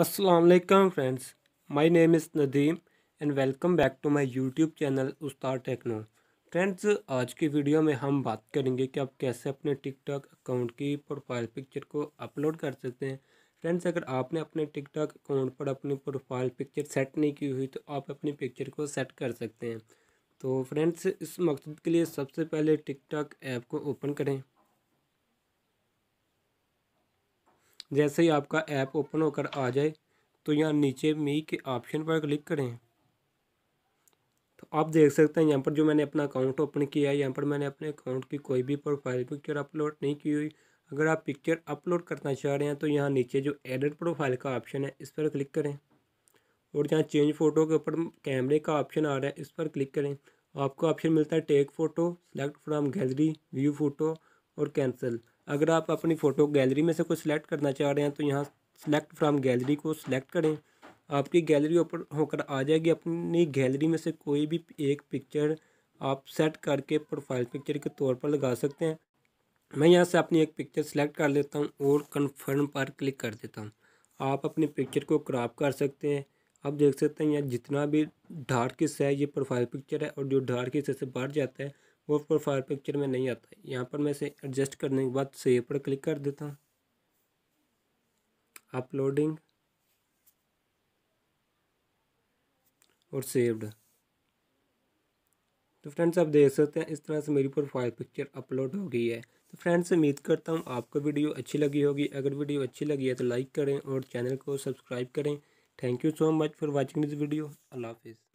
Aslam friends my name is Nadeem and welcome back to my YouTube channel Ustad Techno friends आज की video में हम बात करेंगे कि आप कैसे अपने TikTok अकाउंट की प्रोफाइल पिक्चर को अपलोड कर सकते हैं फ्रेंड्स अगर आपने अपने TikTok अकाउंट पर अपनी प्रोफाइल पिक्चर सेट नहीं की हुई तो आप अपनी पिक्चर को सेट कर सकते हैं तो फ्रेंड्स इस मकसद के लिए सबसे पहले TikTok ऐप को ओपन करें जैसे ही आपका ऐप ओपन होकर आ जाए तो यहाँ नीचे मी के ऑप्शन पर क्लिक करें तो आप देख सकते हैं यहाँ पर जो मैंने अपना अकाउंट ओपन किया है यहाँ पर मैंने अपने अकाउंट की कोई भी प्रोफाइल पिक्चर अपलोड नहीं की हुई अगर आप पिक्चर अपलोड करना चाह रहे हैं तो यहाँ नीचे जो एडिट प्रोफाइल का ऑप्शन है इस पर क्लिक करें और जहाँ चेंज फ़ोटो के ऊपर कैमरे का ऑप्शन आ रहा है इस पर क्लिक करें आपको ऑप्शन मिलता है take photo select from gallery view photo और कैंसिल अगर आप अपनी फ़ोटो गैलरी में से कोई सिलेक्ट करना चाह रहे हैं तो यहाँ सेलेक्ट फ्राम गैलरी को सिलेक्ट करें आपकी गैलरी ओपन होकर आ जाएगी अपनी गैलरी में से कोई भी एक पिक्चर आप सेट करके प्रोफाइल पिक्चर के तौर पर लगा सकते हैं मैं यहाँ से अपनी एक पिक्चर सेलेक्ट कर लेता हूँ और कन्फर्म पर क्लिक कर देता हूँ आप अपनी पिक्चर को क्राप कर सकते हैं आप देख सकते हैं यहाँ जितना भी डार्क हिस्सा है ये प्रोफाइल पिक्चर है और जो डार्क हिस्से से बढ़ जाता है वो प्रोफाइल पिक्चर में नहीं आता यहाँ पर मैं इसे एडजस्ट करने के बाद सेव पर क्लिक कर देता हूँ अपलोडिंग और सेव्ड तो फ्रेंड्स आप देख सकते हैं इस तरह से मेरी प्रोफाइल पिक्चर अपलोड हो गई है तो फ्रेंड्स उम्मीद करता हूँ आपको वीडियो अच्छी लगी होगी अगर वीडियो अच्छी लगी है तो लाइक करें और चैनल को सब्सक्राइब करें thank you so much for watching this video अल्लाह हाफिज़